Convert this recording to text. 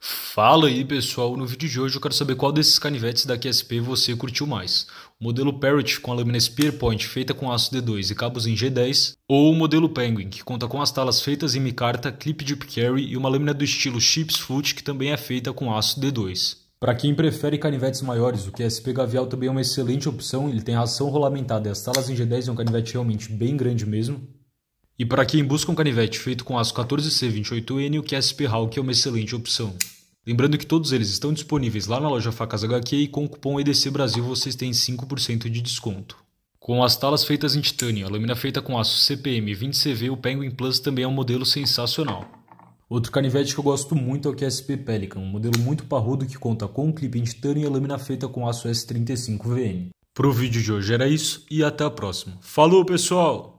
Fala aí pessoal, no vídeo de hoje eu quero saber qual desses canivetes da QSP você curtiu mais. O modelo Parrot com a lâmina Spear Point feita com aço D2 e cabos em G10, ou o modelo Penguin, que conta com as talas feitas em micarta, clip de carry e uma lâmina do estilo Chips Foot que também é feita com aço D2. Para quem prefere canivetes maiores, o QSP Gavial também é uma excelente opção, ele tem a ação rolamentada e as talas em G10 é um canivete realmente bem grande mesmo. E para quem busca um canivete feito com aço 14C28N, o QSP Hawk é uma excelente opção. Lembrando que todos eles estão disponíveis lá na loja Facas HQ e com o cupom EDC Brasil vocês têm 5% de desconto. Com as talas feitas em titânio e a lâmina feita com aço CPM 20CV, o Penguin Plus também é um modelo sensacional. Outro canivete que eu gosto muito é o QSP Pelican, um modelo muito parrudo que conta com um clipe em titânio e a lâmina feita com aço S35VN. Pro vídeo de hoje era isso e até a próxima. Falou, pessoal!